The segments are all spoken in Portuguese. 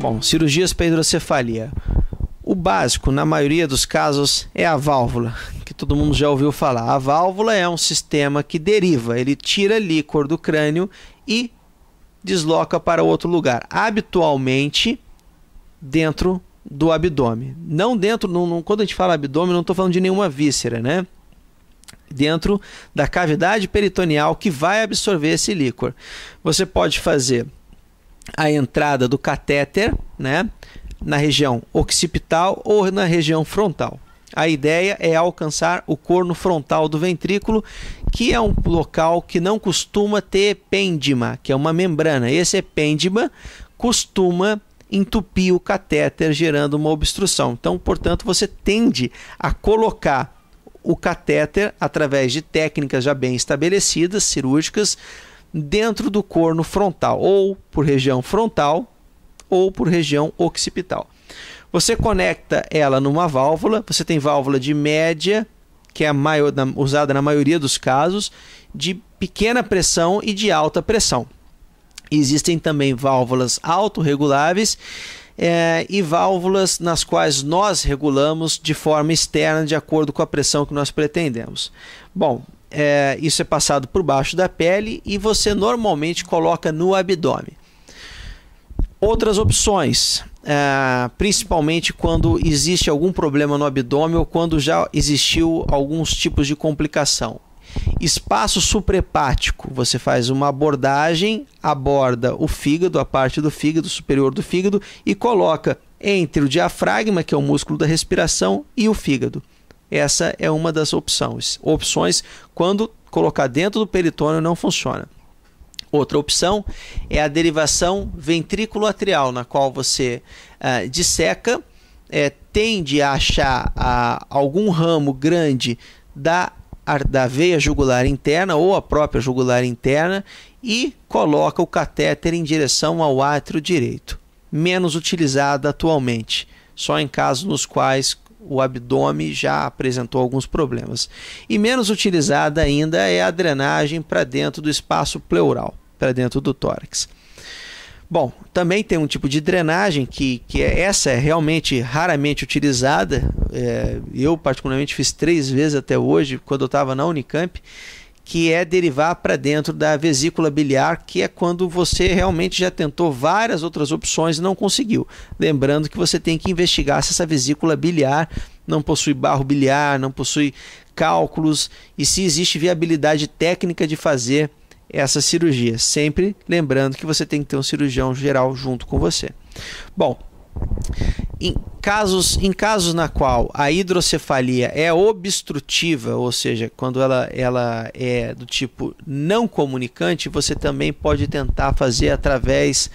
Bom, cirurgias para hidrocefalia. O básico, na maioria dos casos, é a válvula, que todo mundo já ouviu falar. A válvula é um sistema que deriva, ele tira líquor do crânio e desloca para outro lugar, habitualmente dentro do abdômen. Não dentro, não, não, quando a gente fala abdômen, não estou falando de nenhuma víscera, né? Dentro da cavidade peritoneal que vai absorver esse líquor. Você pode fazer a entrada do catéter, né, na região occipital ou na região frontal. A ideia é alcançar o corno frontal do ventrículo, que é um local que não costuma ter pêndima, que é uma membrana. Esse é pêndima, costuma entupir o catéter, gerando uma obstrução. Então, portanto, você tende a colocar o catéter através de técnicas já bem estabelecidas, cirúrgicas, dentro do corno frontal, ou por região frontal ou por região occipital. Você conecta ela numa válvula, você tem válvula de média, que é a maior, na, usada na maioria dos casos, de pequena pressão e de alta pressão. Existem também válvulas autorreguláveis é, e válvulas nas quais nós regulamos de forma externa, de acordo com a pressão que nós pretendemos. Bom, é, isso é passado por baixo da pele e você normalmente coloca no abdômen. Outras opções, é, principalmente quando existe algum problema no abdômen ou quando já existiu alguns tipos de complicação. Espaço suprepático, você faz uma abordagem, aborda o fígado, a parte do fígado, superior do fígado, e coloca entre o diafragma, que é o músculo da respiração, e o fígado. Essa é uma das opções. Opções quando colocar dentro do peritônio não funciona. Outra opção é a derivação ventrículo atrial, na qual você ah, disseca, é, tende a achar ah, algum ramo grande da, da veia jugular interna ou a própria jugular interna e coloca o catéter em direção ao átrio direito, menos utilizada atualmente, só em casos nos quais o abdômen já apresentou alguns problemas. E menos utilizada ainda é a drenagem para dentro do espaço pleural, para dentro do tórax. Bom, também tem um tipo de drenagem que, que é, essa é realmente raramente utilizada. É, eu, particularmente, fiz três vezes até hoje, quando eu estava na Unicamp, que é derivar para dentro da vesícula biliar, que é quando você realmente já tentou várias outras opções e não conseguiu. Lembrando que você tem que investigar se essa vesícula biliar não possui barro biliar, não possui cálculos e se existe viabilidade técnica de fazer essa cirurgia. Sempre lembrando que você tem que ter um cirurgião geral junto com você. Bom, em casos, em casos na qual a hidrocefalia é obstrutiva, ou seja, quando ela, ela é do tipo não comunicante, você também pode tentar fazer através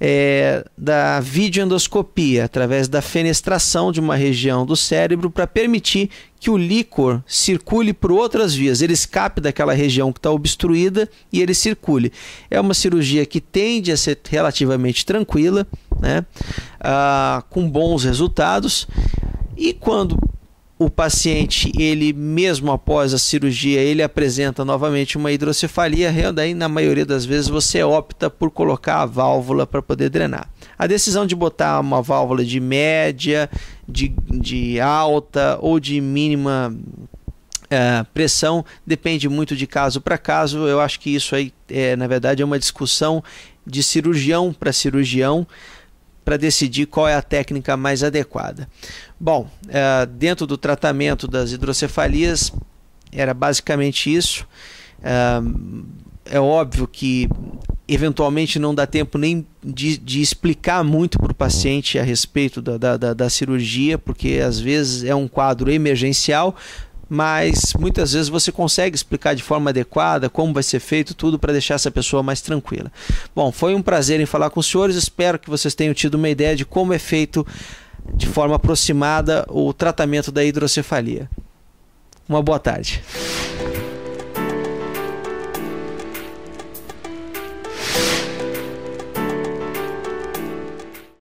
é, da videoendoscopia, através da fenestração de uma região do cérebro para permitir que o líquor circule por outras vias, ele escape daquela região que está obstruída e ele circule. É uma cirurgia que tende a ser relativamente tranquila né? Ah, com bons resultados. E quando o paciente, ele mesmo após a cirurgia, ele apresenta novamente uma hidrocefalia, daí na maioria das vezes você opta por colocar a válvula para poder drenar. A decisão de botar uma válvula de média, de, de alta ou de mínima é, pressão depende muito de caso para caso. Eu acho que isso aí, é, na verdade, é uma discussão de cirurgião para cirurgião para decidir qual é a técnica mais adequada. Bom, eh, dentro do tratamento das hidrocefalias, era basicamente isso. Eh, é óbvio que eventualmente não dá tempo nem de, de explicar muito para o paciente a respeito da, da, da, cirurgia, porque às vezes é um quadro emergencial, mas muitas vezes você consegue explicar de forma adequada como vai ser feito tudo para deixar essa pessoa mais tranquila. Bom, foi um prazer em falar com os senhores, espero que vocês tenham tido uma ideia de como é feito de forma aproximada o tratamento da hidrocefalia. Uma boa tarde.